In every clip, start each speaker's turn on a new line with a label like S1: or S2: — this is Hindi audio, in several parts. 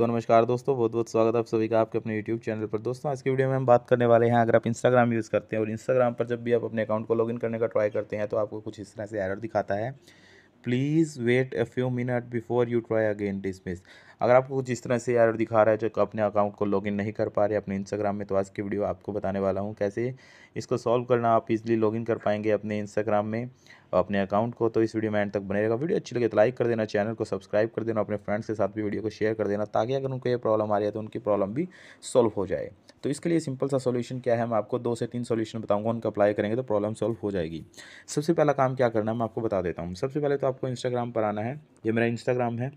S1: सो नमस्कार दोस्तों बहुत बहुत स्वागत है आप सभी का आपके अपने यूट्यूब चैनल पर दोस्तों आज की वीडियो में हम बात करने वाले हैं अगर आप इंस्टाग्राम यूज़ करते हैं और इंस्टाग्राम पर जब भी आप अपने अकाउंट को लॉगिन करने का ट्राई करते हैं तो आपको कुछ इस तरह से एरर दिखाता है please wait a few minute before you try again dismiss अगर आपको कुछ इस तरह से यार दिखा रहा है जो अपने अकाउंट को लॉगिन नहीं कर पा रहे अपने इंस्टाग्राम में तो आज की वीडियो आपको बताने वाला हूँ कैसे इसको सॉल्व करना आप इजिली लॉगिन कर पाएंगे अपने इंस्टाग्राम में और अपने अकाउंट को तो इस वीडियो में एंड तक बने रहेगा वीडियो अच्छी लगे तो लाइक कर देना चैनल को सब्सक्राइब कर देना अपने फ्रेंड्स के साथ भी वीडियो को शेयर कर देना ताकि अगर उनको ये प्रॉब्लम आ रही है तो उनकी प्रॉब्लम भी सॉल्व हो जाए तो इसके लिए सिंपल सा सॉल्यूशन क्या है मैं आपको दो से तीन सॉल्यूशन बताऊंगा उनका अप्लाई करेंगे तो प्रॉब्लम सॉल्व हो जाएगी सबसे पहला काम क्या करना है मैं आपको बता देता हूँ सबसे पहले तो आपको इंस्टाग्राम पर आना है ये मेरा इंस्टाग्राम है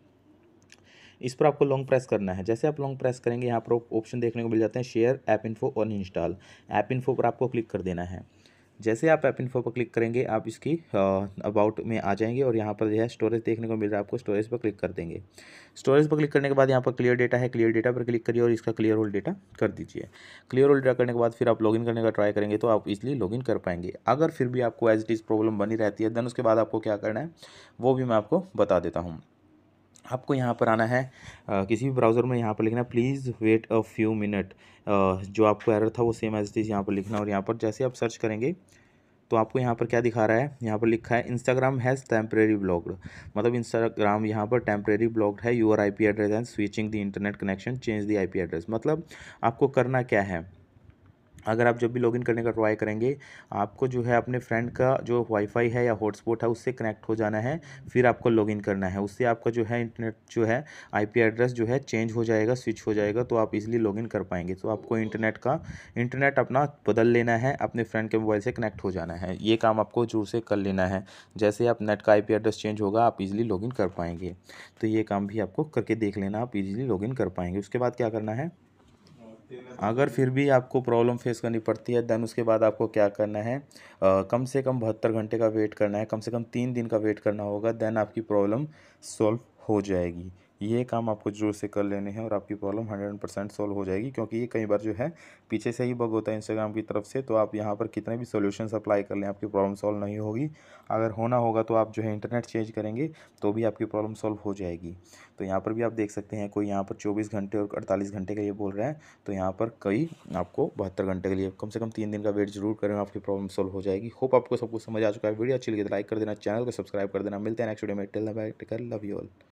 S1: इस पर आपको लॉन्ग प्रेस करना है जैसे आप लॉन्ग प्रेस करेंगे यहाँ पर ऑप्शन देखने को मिल जाते हैं शेयर ऐप इन्फो और इंस्टॉल ऐप इन्फो पर आपको क्लिक कर देना है जैसे आप ऐप इन्फो पर क्लिक करेंगे आप इसकी अबाउट में आ जाएंगे और यहाँ पर जो है स्टोरेज देखने को मिल रहा है आपको स्टोरेज पर क्लिक कर देंगे स्टोरेज पर क्लिक करने के बाद यहाँ पर क्लियर डेटा है क्लियर डेटा पर क्लिक करिए और इसका क्लियर होल डेटा कर दीजिए क्लियर होल डेटा करने के बाद फिर आप लॉगिन करने का ट्राई करेंगे तो आप इसलिए लॉगिन कर पाएंगे अगर फिर भी आपको एज इट इज़ प्रॉब्लम बनी रहती है देन उसके बाद आपको क्या करना है वो भी मैं आपको बता देता हूँ आपको यहाँ पर आना है आ, किसी भी ब्राउज़र में यहाँ पर लिखना please wait a few minute जो आपको एरर था वो सेम एज इट इज़ यहाँ पर लिखना और यहाँ पर जैसे आप सर्च करेंगे तो आपको यहाँ पर क्या दिखा रहा है यहाँ पर लिखा है इंस्टाग्राम हैज़ टेम्प्रेरी ब्लॉग मतलब इंस्टाग्राम यहाँ पर टेम्प्रेरी ब्लॉक्ड है your P address and switching the internet connection change the I address मतलब आपको करना क्या है अगर आप जब भी लॉगिन करने का ट्राई करेंगे आपको जो है अपने फ्रेंड का जो वाईफाई है या हॉटस्पॉट है उससे कनेक्ट हो जाना है फिर आपको लॉगिन करना है उससे आपका जो है इंटरनेट जो है आईपी एड्रेस जो है चेंज हो जाएगा स्विच हो जाएगा तो आप इजीली लॉगिन कर पाएंगे तो आपको इंटरनेट का इंटरनेट अपना बदल लेना है अपने फ्रेंड के मोबाइल से कनेक्ट हो जाना है ये काम आपको जोर से कर लेना है जैसे आप नेट का आई एड्रेस चेंज होगा आप इजिली लॉगिन कर पाएंगे तो ये काम भी आपको करके देख लेना आप इजिली लॉगिन कर पाएंगे उसके बाद क्या करना है अगर फिर भी आपको प्रॉब्लम फेस करनी पड़ती है देन उसके बाद आपको क्या करना है आ, कम से कम बहत्तर घंटे का वेट करना है कम से कम तीन दिन का वेट करना होगा देन आपकी प्रॉब्लम सॉल्व हो जाएगी ये काम आपको जोर से कर लेने हैं और आपकी प्रॉब्लम हंड्रेड परसेंट सॉल्व हो जाएगी क्योंकि ये कई बार जो है पीछे से ही बग होता है इंस्टाग्राम की तरफ से तो आप यहाँ पर कितने भी सोल्यूशन अप्लाई कर लें आपकी प्रॉब्लम सॉल्व नहीं होगी अगर होना होगा तो आप जो है इंटरनेट चेंज करेंगे तो भी आपकी प्रॉब्लम सॉल्व हो जाएगी तो यहाँ पर भी आप देख सकते हैं कोई यहाँ पर चौबीस घंटे और अड़तालीस घंटे का ये बोल रहे हैं तो यहाँ पर कई आपको बहत्तर घंटे के लिए कम से कम तीन दिन का वेट जरूर करें आपकी प्रॉब्लम सॉल्व हो जाएगी होप आपको सब कुछ समझ आ चुका है वीडियो अच्छी लगी तो लाइक कर देना चैनल को सब्सक्राइब कर देना मिलते हैं नेक्स्ट वीडियो में टेल लव यू ऑल